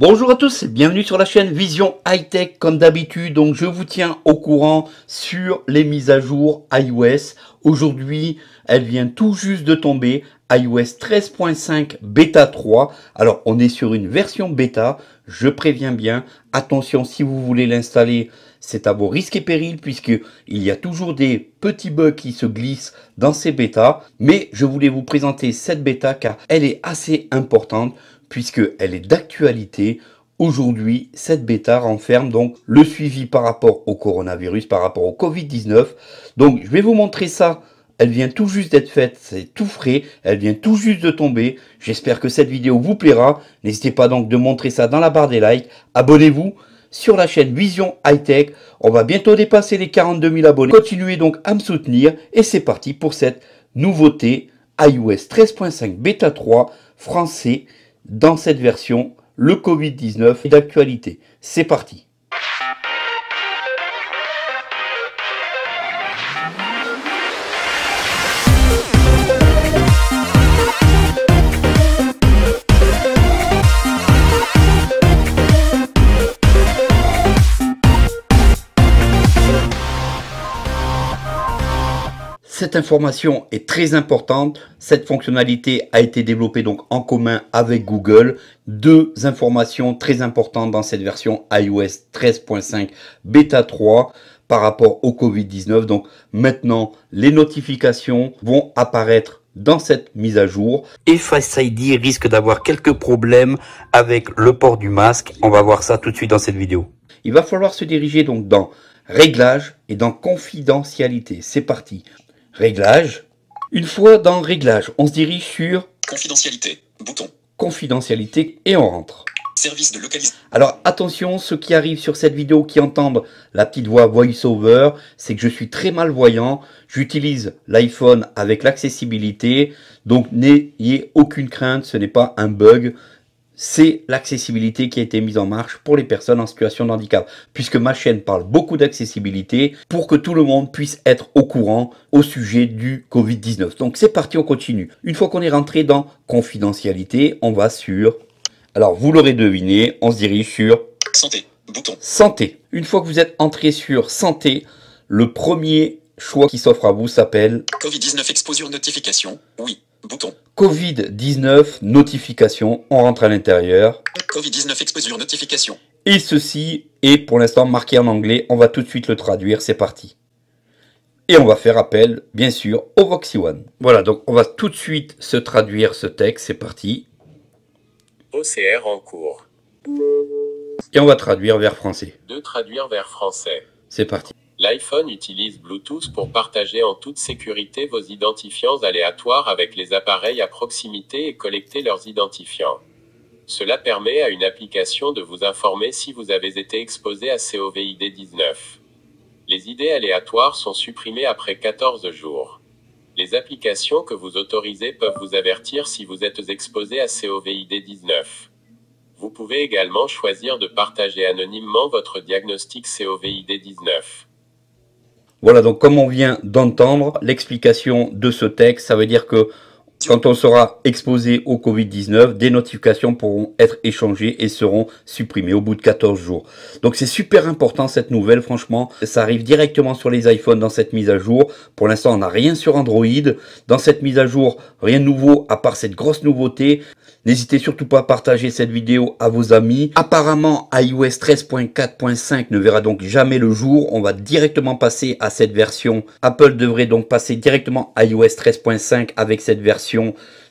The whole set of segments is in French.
Bonjour à tous, bienvenue sur la chaîne Vision High Tech comme d'habitude. Donc je vous tiens au courant sur les mises à jour iOS. Aujourd'hui, elle vient tout juste de tomber iOS 13.5 bêta 3. Alors on est sur une version bêta, je préviens bien. Attention si vous voulez l'installer, c'est à vos risques et périls puisque il y a toujours des petits bugs qui se glissent dans ces bêtas, mais je voulais vous présenter cette bêta car elle est assez importante puisqu'elle est d'actualité. Aujourd'hui, cette bêta renferme donc le suivi par rapport au coronavirus, par rapport au Covid-19. Donc, je vais vous montrer ça. Elle vient tout juste d'être faite, c'est tout frais, elle vient tout juste de tomber. J'espère que cette vidéo vous plaira. N'hésitez pas donc de montrer ça dans la barre des likes. Abonnez-vous sur la chaîne Vision High Tech. On va bientôt dépasser les 42 000 abonnés. Continuez donc à me soutenir et c'est parti pour cette nouveauté iOS 13.5 Beta 3 français dans cette version, le Covid-19 est d'actualité. C'est parti Cette information est très importante. Cette fonctionnalité a été développée donc en commun avec Google. Deux informations très importantes dans cette version iOS 13.5 bêta 3 par rapport au Covid-19. Donc maintenant, les notifications vont apparaître dans cette mise à jour. Et Face ID risque d'avoir quelques problèmes avec le port du masque. On va voir ça tout de suite dans cette vidéo. Il va falloir se diriger donc dans Réglages et dans Confidentialité. C'est parti. Réglage. Une fois dans réglage, on se dirige sur Confidentialité, bouton. Confidentialité et on rentre. Service de localisation. Alors attention, ceux qui arrivent sur cette vidéo qui entendent la petite voix VoiceOver, c'est que je suis très malvoyant. J'utilise l'iPhone avec l'accessibilité, donc n'ayez aucune crainte, ce n'est pas un bug, c'est l'accessibilité qui a été mise en marche pour les personnes en situation de handicap, puisque ma chaîne parle beaucoup d'accessibilité pour que tout le monde puisse être au courant au sujet du Covid-19. Donc c'est parti, on continue. Une fois qu'on est rentré dans confidentialité, on va sur... Alors vous l'aurez deviné, on se dirige sur... Santé, bouton. Santé. Une fois que vous êtes entré sur santé, le premier choix qui s'offre à vous s'appelle... Covid-19 exposure notification, oui, bouton. Covid-19 notification. On rentre à l'intérieur. Covid-19 exposure notification. Et ceci est pour l'instant marqué en anglais. On va tout de suite le traduire. C'est parti. Et on va faire appel, bien sûr, au Voxy One. Voilà, donc on va tout de suite se traduire ce texte. C'est parti. OCR en cours. Et on va traduire vers français. De traduire vers français. C'est parti. L'iPhone utilise Bluetooth pour partager en toute sécurité vos identifiants aléatoires avec les appareils à proximité et collecter leurs identifiants. Cela permet à une application de vous informer si vous avez été exposé à COVID-19. Les idées aléatoires sont supprimées après 14 jours. Les applications que vous autorisez peuvent vous avertir si vous êtes exposé à COVID-19. Vous pouvez également choisir de partager anonymement votre diagnostic COVID-19. Voilà, donc comme on vient d'entendre l'explication de ce texte, ça veut dire que quand on sera exposé au Covid-19, des notifications pourront être échangées et seront supprimées au bout de 14 jours. Donc c'est super important cette nouvelle, franchement. Ça arrive directement sur les iPhones dans cette mise à jour. Pour l'instant, on n'a rien sur Android. Dans cette mise à jour, rien de nouveau à part cette grosse nouveauté. N'hésitez surtout pas à partager cette vidéo à vos amis. Apparemment, iOS 13.4.5 ne verra donc jamais le jour. On va directement passer à cette version. Apple devrait donc passer directement à iOS 13.5 avec cette version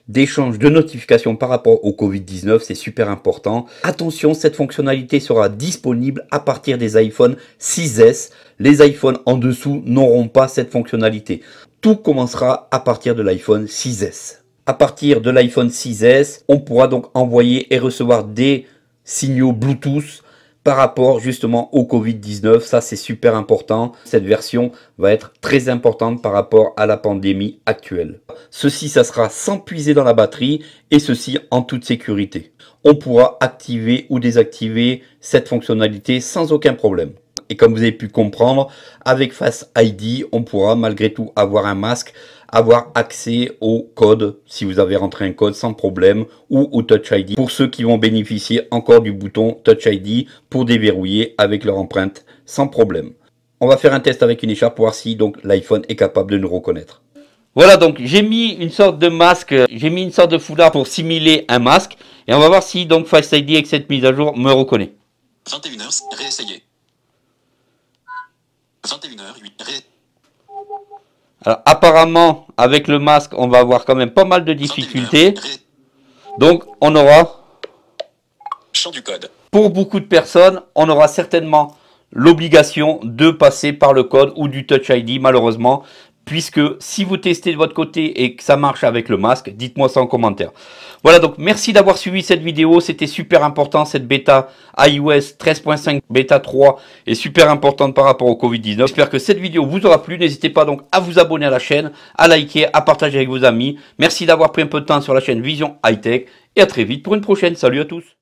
d'échange de notifications par rapport au Covid-19, c'est super important. Attention, cette fonctionnalité sera disponible à partir des iPhone 6S. Les iPhones en dessous n'auront pas cette fonctionnalité. Tout commencera à partir de l'iPhone 6S. À partir de l'iPhone 6S, on pourra donc envoyer et recevoir des signaux Bluetooth par rapport justement au Covid-19. Ça, c'est super important. Cette version va être très importante par rapport à la pandémie actuelle. Ceci, ça sera sans puiser dans la batterie et ceci en toute sécurité. On pourra activer ou désactiver cette fonctionnalité sans aucun problème. Et comme vous avez pu comprendre, avec Face ID, on pourra malgré tout avoir un masque, avoir accès au code, si vous avez rentré un code sans problème, ou au Touch ID, pour ceux qui vont bénéficier encore du bouton Touch ID pour déverrouiller avec leur empreinte sans problème. On va faire un test avec une écharpe pour voir si l'iPhone est capable de nous reconnaître. Voilà donc j'ai mis une sorte de masque, j'ai mis une sorte de foulard pour simuler un masque et on va voir si donc Face ID avec cette mise à jour me reconnaît. 21h, apparemment, avec le masque, on va avoir quand même pas mal de difficultés. Donc on aura... du code. Pour beaucoup de personnes, on aura certainement l'obligation de passer par le code ou du Touch ID. Malheureusement, puisque si vous testez de votre côté et que ça marche avec le masque, dites-moi ça en commentaire. Voilà, donc merci d'avoir suivi cette vidéo, c'était super important, cette bêta iOS 13.5 bêta 3 est super importante par rapport au Covid-19. J'espère que cette vidéo vous aura plu, n'hésitez pas donc à vous abonner à la chaîne, à liker, à partager avec vos amis. Merci d'avoir pris un peu de temps sur la chaîne Vision High Tech et à très vite pour une prochaine. Salut à tous